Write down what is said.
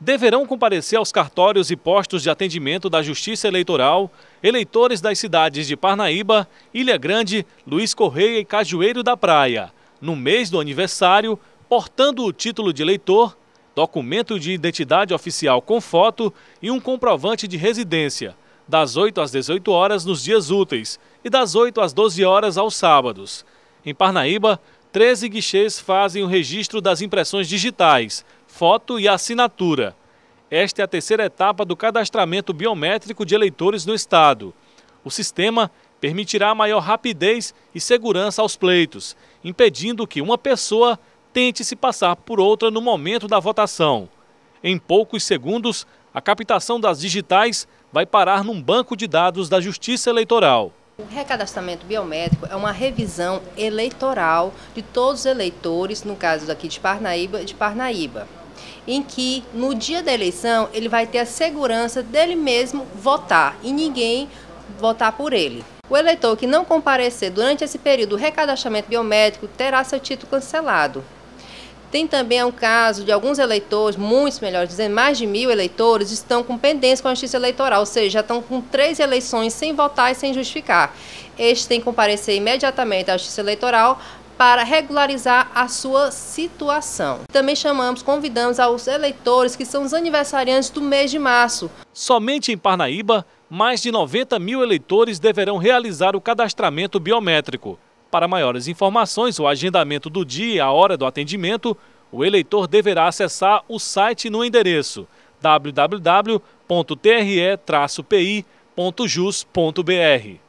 deverão comparecer aos cartórios e postos de atendimento da Justiça Eleitoral eleitores das cidades de Parnaíba, Ilha Grande, Luiz Correia e Cajueiro da Praia, no mês do aniversário, portando o título de eleitor, documento de identidade oficial com foto e um comprovante de residência, das 8 às 18 horas nos dias úteis e das 8 às 12 horas aos sábados. Em Parnaíba, 13 guichês fazem o registro das impressões digitais, foto e assinatura. Esta é a terceira etapa do cadastramento biométrico de eleitores no Estado. O sistema permitirá maior rapidez e segurança aos pleitos, impedindo que uma pessoa tente se passar por outra no momento da votação. Em poucos segundos, a captação das digitais vai parar num banco de dados da Justiça Eleitoral. O recadastramento biométrico é uma revisão eleitoral de todos os eleitores, no caso aqui de Parnaíba, de Parnaíba em que no dia da eleição ele vai ter a segurança dele mesmo votar e ninguém votar por ele. O eleitor que não comparecer durante esse período do recadastramento biométrico terá seu título cancelado. Tem também um caso de alguns eleitores, muitos melhor dizendo, mais de mil eleitores, estão com pendência com a justiça eleitoral, ou seja, já estão com três eleições sem votar e sem justificar. Este tem que comparecer imediatamente à justiça eleitoral para regularizar a sua situação. Também chamamos, convidamos aos eleitores que são os aniversariantes do mês de março. Somente em Parnaíba, mais de 90 mil eleitores deverão realizar o cadastramento biométrico. Para maiores informações, o agendamento do dia e a hora do atendimento, o eleitor deverá acessar o site no endereço www.tre-pi.jus.br.